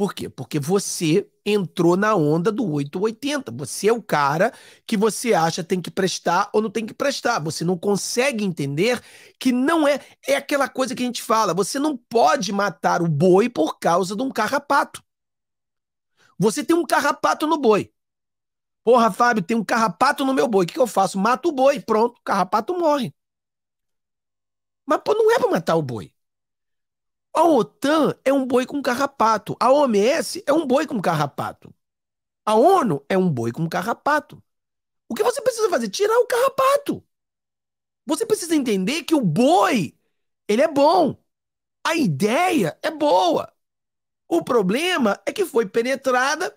Por quê? Porque você entrou na onda do 880. Você é o cara que você acha tem que prestar ou não tem que prestar. Você não consegue entender que não é. É aquela coisa que a gente fala: você não pode matar o boi por causa de um carrapato. Você tem um carrapato no boi. Porra, Fábio, tem um carrapato no meu boi. O que, eu faço? Mato o boi. Pronto, o carrapato morre. Mas pô, não é para matar o boi. A OTAN é um boi com carrapato. A OMS é um boi com carrapato. A ONU é um boi com carrapato. O que você precisa fazer? Tirar o carrapato. Você precisa entender que o boi, ele é bom. A ideia é boa. O problema é que foi penetrada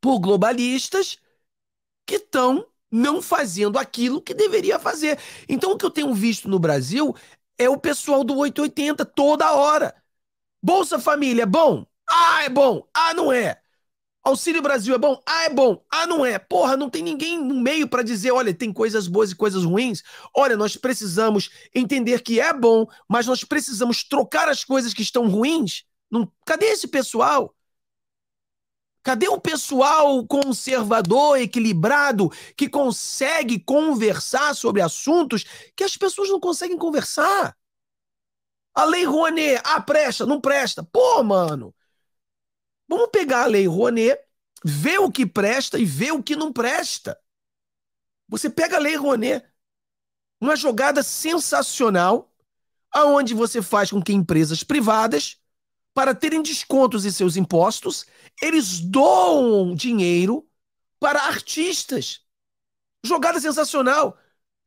por globalistas que estão não fazendo aquilo que deveria fazer. Então, o que eu tenho visto no Brasil é o pessoal do 880 toda hora. Bolsa Família é bom? Ah, é bom. Ah, não é. Auxílio Brasil é bom? Ah, é bom. Ah, não é. Porra, não tem ninguém no meio para dizer, olha, tem coisas boas e coisas ruins. Olha, nós precisamos entender que é bom, mas nós precisamos trocar as coisas que estão ruins. Não... Cadê esse pessoal? Cadê o pessoal conservador, equilibrado, que consegue conversar sobre assuntos que as pessoas não conseguem conversar? A Lei Rouanet, ah, presta, não presta. Pô, mano. Vamos pegar a Lei Rouanet, ver o que presta e ver o que não presta. Você pega a Lei Rouanet, uma jogada sensacional, aonde você faz com que empresas privadas, para terem descontos em seus impostos, eles doam dinheiro para artistas. Jogada sensacional.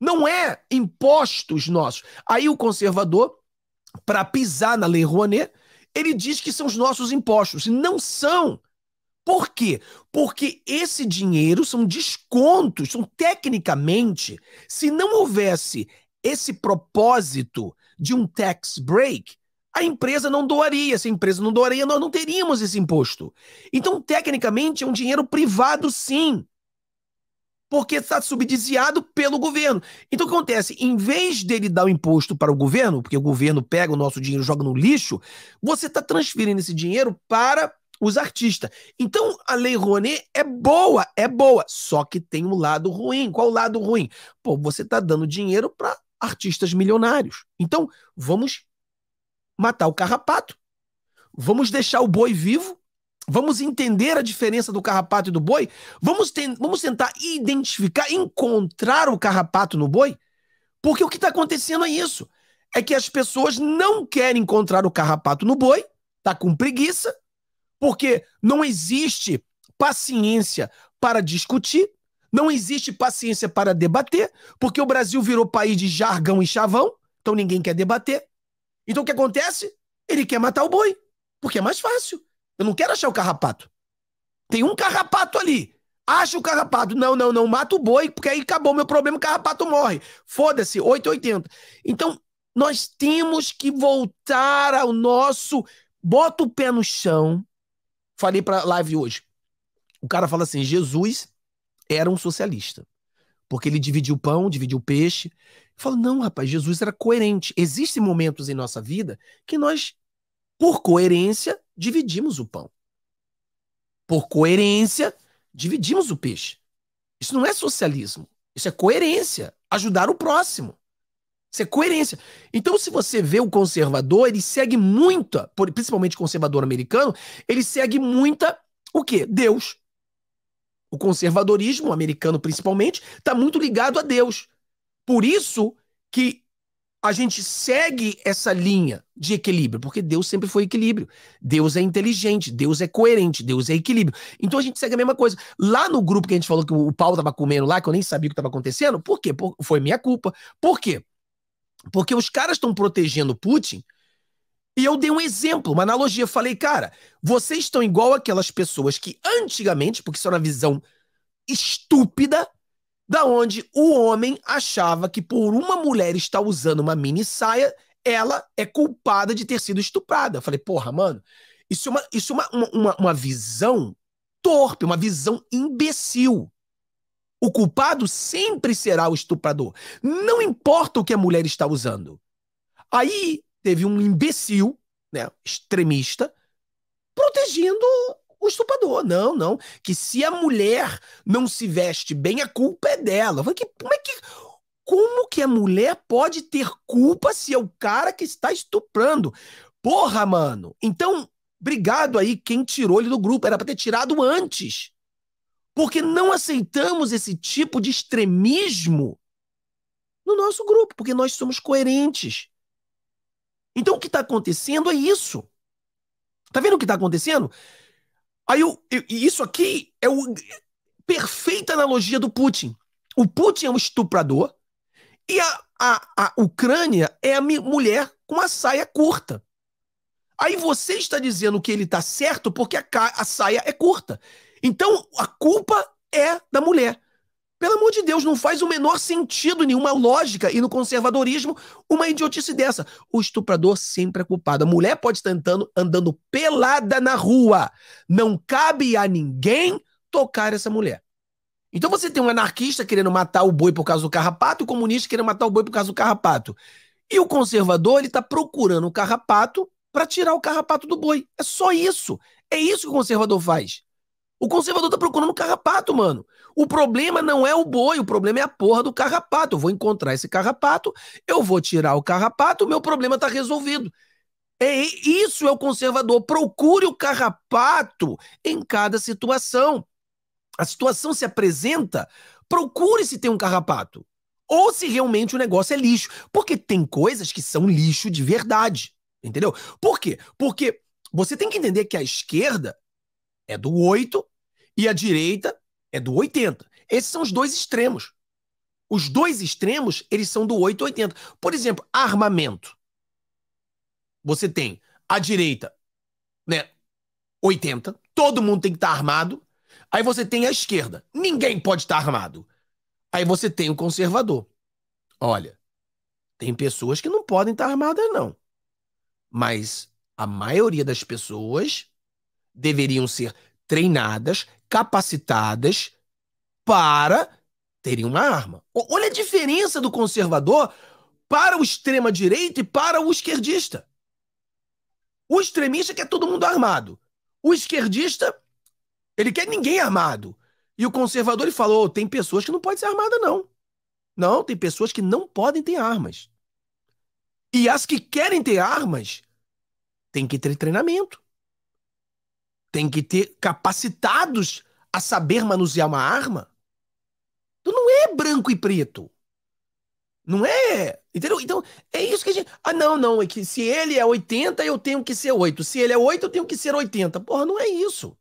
Não é impostos nossos. Aí o conservador para pisar na Lei Rouanet, ele diz que são os nossos impostos. Não são. Por quê? Porque esse dinheiro são descontos, são tecnicamente, se não houvesse esse propósito de um tax break, a empresa não doaria. Se a empresa não doaria, nós não teríamos esse imposto. Então, tecnicamente, é um dinheiro privado, sim porque está subsidiado pelo governo. Então o que acontece? Em vez dele dar o imposto para o governo, porque o governo pega o nosso dinheiro e joga no lixo, você está transferindo esse dinheiro para os artistas. Então a Lei Rouanet é boa, é boa, só que tem um lado ruim. Qual o lado ruim? Pô, você está dando dinheiro para artistas milionários. Então vamos matar o carrapato, vamos deixar o boi vivo Vamos entender a diferença do carrapato e do boi? Vamos, ten vamos tentar identificar, encontrar o carrapato no boi? Porque o que está acontecendo é isso. É que as pessoas não querem encontrar o carrapato no boi, tá com preguiça, porque não existe paciência para discutir, não existe paciência para debater, porque o Brasil virou país de jargão e chavão, então ninguém quer debater. Então o que acontece? Ele quer matar o boi, porque é mais fácil. Eu não quero achar o carrapato. Tem um carrapato ali. Acha o carrapato. Não, não, não. Mata o boi, porque aí acabou meu problema, o carrapato morre. Foda-se, 880. Então, nós temos que voltar ao nosso. Bota o pé no chão. Falei pra live hoje. O cara fala assim: Jesus era um socialista. Porque ele dividiu o pão, dividiu o peixe. Eu falo, não, rapaz, Jesus era coerente. Existem momentos em nossa vida que nós, por coerência, dividimos o pão. Por coerência, dividimos o peixe. Isso não é socialismo. Isso é coerência. Ajudar o próximo. Isso é coerência. Então, se você vê o conservador, ele segue muita, principalmente conservador americano, ele segue muita o quê? Deus. O conservadorismo americano, principalmente, está muito ligado a Deus. Por isso que a gente segue essa linha de equilíbrio, porque Deus sempre foi equilíbrio. Deus é inteligente, Deus é coerente, Deus é equilíbrio. Então a gente segue a mesma coisa. Lá no grupo que a gente falou que o Paulo tava comendo lá, que eu nem sabia o que tava acontecendo, por quê? Por, foi minha culpa. Por quê? Porque os caras estão protegendo Putin. E eu dei um exemplo, uma analogia. Falei, cara, vocês estão igual aquelas pessoas que antigamente, porque isso era uma visão estúpida, da onde o homem achava que por uma mulher estar usando uma mini saia, ela é culpada de ter sido estuprada. Eu falei, porra, mano, isso é uma, isso é uma, uma, uma visão torpe, uma visão imbecil. O culpado sempre será o estuprador. Não importa o que a mulher está usando. Aí teve um imbecil, né, extremista, protegendo o estuprador. Não, não. Que se a mulher não se veste bem, a culpa é dela. Falei, que, como é que. Como que a mulher pode ter culpa se é o cara que está estuprando? Porra, mano. Então, obrigado aí quem tirou ele do grupo. Era para ter tirado antes. Porque não aceitamos esse tipo de extremismo no nosso grupo, porque nós somos coerentes. Então, o que está acontecendo é isso. Tá vendo o que está acontecendo? Aí eu, eu, isso aqui é o perfeita analogia do Putin. O Putin é um estuprador e a, a, a Ucrânia é a mulher com a saia curta. Aí você está dizendo que ele está certo porque a, a saia é curta. Então a culpa é da mulher. Pelo amor de Deus, não faz o menor sentido, nenhuma lógica e no conservadorismo uma idiotice dessa. O estuprador sempre é culpado. A mulher pode estar andando, andando pelada na rua. Não cabe a ninguém tocar essa mulher. Então você tem um anarquista querendo matar o boi por causa do carrapato, o comunista querendo matar o boi por causa do carrapato. E o conservador, ele está procurando o carrapato para tirar o carrapato do boi. É só isso. É isso que o conservador faz. O conservador tá procurando um carrapato, mano. O problema não é o boi, o problema é a porra do carrapato. Eu vou encontrar esse carrapato, eu vou tirar o carrapato, meu problema tá resolvido. É, é, isso é o conservador. Procure o carrapato em cada situação. A situação se apresenta, procure se tem um carrapato. Ou se realmente o negócio é lixo. Porque tem coisas que são lixo de verdade. Entendeu? Por quê? Porque você tem que entender que a esquerda é do 8 e a direita é do 80. Esses são os dois extremos. Os dois extremos, eles são do 8 e 80. Por exemplo, armamento. Você tem a direita, né, 80, todo mundo tem que estar tá armado. Aí você tem a esquerda, ninguém pode estar tá armado. Aí você tem o conservador. Olha, tem pessoas que não podem estar tá armadas não. Mas a maioria das pessoas deveriam ser treinadas, capacitadas para terem uma arma. Olha a diferença do conservador para o extrema-direita e para o esquerdista. O extremista quer todo mundo armado. O esquerdista, ele quer ninguém armado. E o conservador ele falou: tem pessoas que não podem ser armadas, não. Não, tem pessoas que não podem ter armas. E as que querem ter armas têm que ter treinamento tem que ter capacitados a saber manusear uma arma. Tu não é branco e preto. Não é. Entendeu? Então, é isso que a gente. Ah, não, não. É que se ele é 80, eu tenho que ser 8. Se ele é 8, eu tenho que ser 80. Porra, não é isso.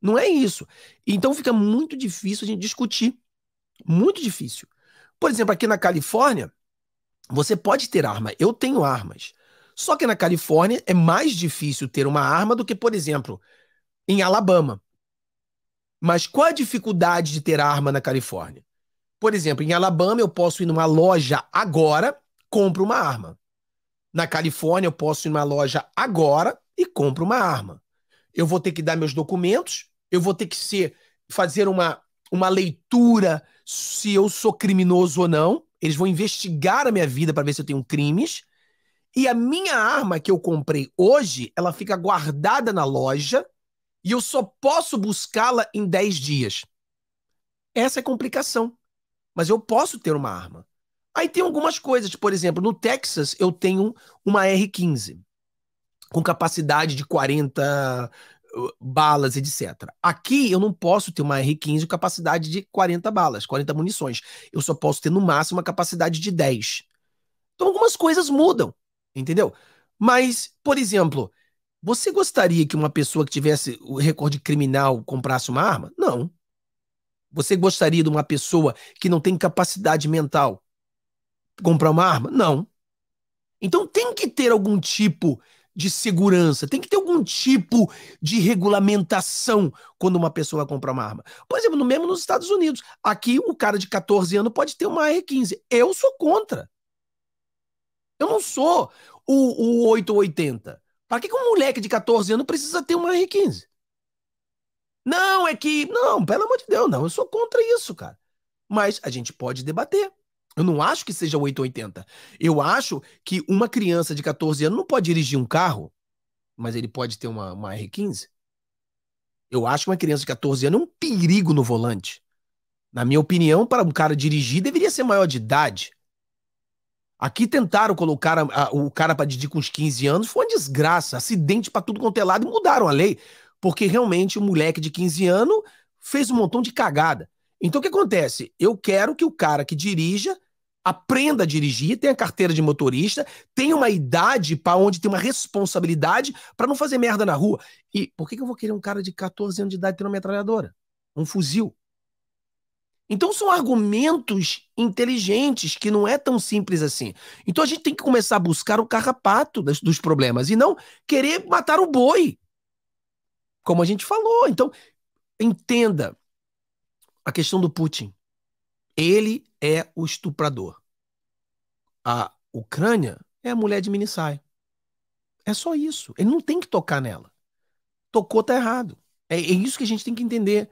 Não é isso. Então fica muito difícil a gente discutir. Muito difícil. Por exemplo, aqui na Califórnia, você pode ter arma. Eu tenho armas. Só que na Califórnia é mais difícil ter uma arma do que, por exemplo, em Alabama. Mas qual a dificuldade de ter arma na Califórnia? Por exemplo, em Alabama eu posso ir numa loja agora, compro uma arma. Na Califórnia eu posso ir numa loja agora e compro uma arma. Eu vou ter que dar meus documentos, eu vou ter que ser fazer uma, uma leitura se eu sou criminoso ou não. Eles vão investigar a minha vida para ver se eu tenho crimes. E a minha arma que eu comprei hoje, ela fica guardada na loja e eu só posso buscá-la em 10 dias. Essa é complicação. Mas eu posso ter uma arma. Aí tem algumas coisas, por exemplo, no Texas eu tenho uma R15 com capacidade de 40 uh, balas, etc. Aqui eu não posso ter uma R15 com capacidade de 40 balas, 40 munições. Eu só posso ter no máximo uma capacidade de 10. Então algumas coisas mudam, entendeu? Mas, por exemplo, você gostaria que uma pessoa que tivesse o recorde criminal comprasse uma arma? Não. Você gostaria de uma pessoa que não tem capacidade mental comprar uma arma? Não. Então tem que ter algum tipo de segurança, tem que ter algum tipo de regulamentação quando uma pessoa compra uma arma. Por exemplo, no mesmo nos Estados Unidos, aqui o cara de 14 anos pode ter uma R15. Eu sou contra. Eu não sou o, o 880. Para que, que um moleque de 14 anos precisa ter uma R15? Não, é que. Não, pelo amor de Deus, não. Eu sou contra isso, cara. Mas a gente pode debater. Eu não acho que seja 880. Eu acho que uma criança de 14 anos não pode dirigir um carro, mas ele pode ter uma, uma R15. Eu acho que uma criança de 14 anos é um perigo no volante. Na minha opinião, para um cara dirigir, deveria ser maior de idade. Aqui tentaram colocar a, a, o cara para Didi com uns 15 anos, foi uma desgraça, acidente para tudo quanto é lado, e mudaram a lei, porque realmente o moleque de 15 anos fez um montão de cagada. Então o que acontece? Eu quero que o cara que dirija aprenda a dirigir, tenha carteira de motorista, tenha uma idade para onde tem uma responsabilidade para não fazer merda na rua. E por que, que eu vou querer um cara de 14 anos de idade ter uma metralhadora? Um fuzil? Então são argumentos inteligentes que não é tão simples assim. Então a gente tem que começar a buscar o carrapato das, dos problemas e não querer matar o boi, como a gente falou. Então entenda a questão do Putin. Ele é o estuprador. A Ucrânia é a mulher de Minissai. É só isso. Ele não tem que tocar nela. Tocou tá errado. É, é isso que a gente tem que entender.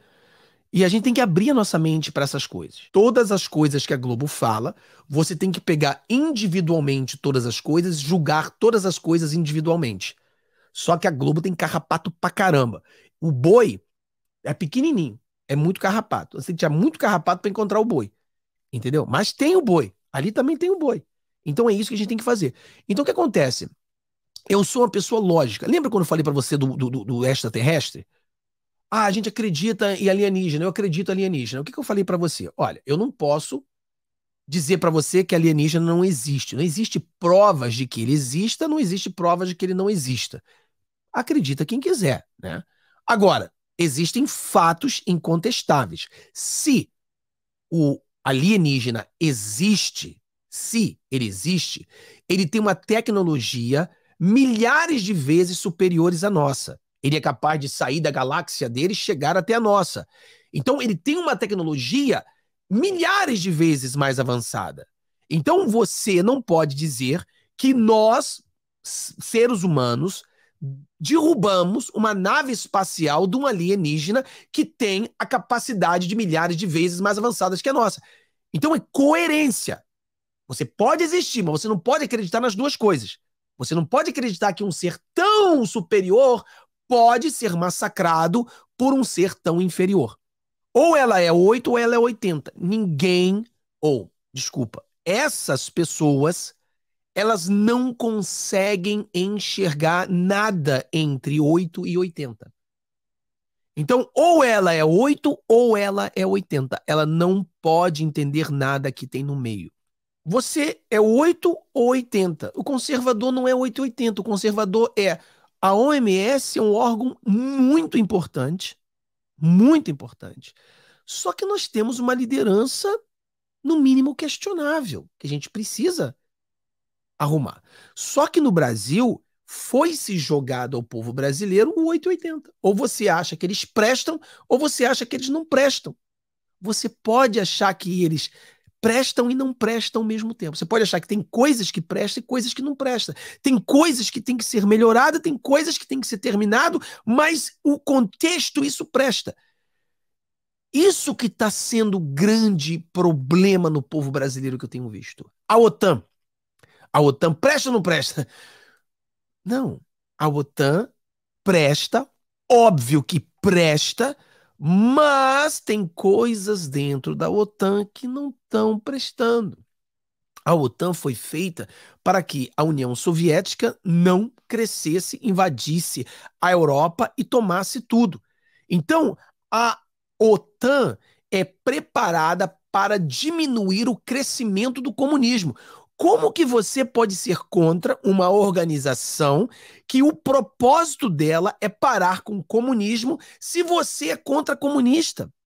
E a gente tem que abrir a nossa mente para essas coisas. Todas as coisas que a Globo fala, você tem que pegar individualmente todas as coisas, julgar todas as coisas individualmente. Só que a Globo tem carrapato pra caramba. O boi é pequenininho, é muito carrapato. Você tinha muito carrapato para encontrar o boi. Entendeu? Mas tem o boi. Ali também tem o boi. Então é isso que a gente tem que fazer. Então o que acontece? Eu sou uma pessoa lógica. Lembra quando eu falei para você do, do, do extraterrestre? Ah, a gente acredita em alienígena, eu acredito em alienígena. O que, que eu falei para você? Olha, eu não posso dizer para você que alienígena não existe. Não existe provas de que ele exista, não existe provas de que ele não exista. Acredita quem quiser, né? Agora, existem fatos incontestáveis. Se o alienígena existe, se ele existe, ele tem uma tecnologia milhares de vezes superiores à nossa. Ele é capaz de sair da galáxia dele e chegar até a nossa. Então, ele tem uma tecnologia milhares de vezes mais avançada. Então, você não pode dizer que nós, seres humanos, derrubamos uma nave espacial de um alienígena que tem a capacidade de milhares de vezes mais avançadas que a nossa. Então, é coerência. Você pode existir, mas você não pode acreditar nas duas coisas. Você não pode acreditar que um ser tão superior pode ser massacrado por um ser tão inferior. Ou ela é 8 ou ela é 80. Ninguém, ou, desculpa, essas pessoas, elas não conseguem enxergar nada entre 8 e 80. Então, ou ela é 8 ou ela é 80. Ela não pode entender nada que tem no meio. Você é 8 ou 80. O conservador não é 8 ou 80. O conservador é a OMS é um órgão muito importante, muito importante. Só que nós temos uma liderança, no mínimo, questionável, que a gente precisa arrumar. Só que no Brasil, foi-se jogado ao povo brasileiro o 880. Ou você acha que eles prestam, ou você acha que eles não prestam. Você pode achar que eles prestam e não prestam ao mesmo tempo. Você pode achar que tem coisas que prestam e coisas que não prestam. Tem coisas que tem que ser melhorada, tem coisas que tem que ser terminado, mas o contexto isso presta. Isso que está sendo o grande problema no povo brasileiro que eu tenho visto. A OTAN. A OTAN presta ou não presta? Não. A OTAN presta, óbvio que presta, mas tem coisas dentro da OTAN que não estão prestando. A OTAN foi feita para que a União Soviética não crescesse, invadisse a Europa e tomasse tudo. Então, a OTAN é preparada para diminuir o crescimento do comunismo. Como que você pode ser contra uma organização que o propósito dela é parar com o comunismo se você é contra comunista?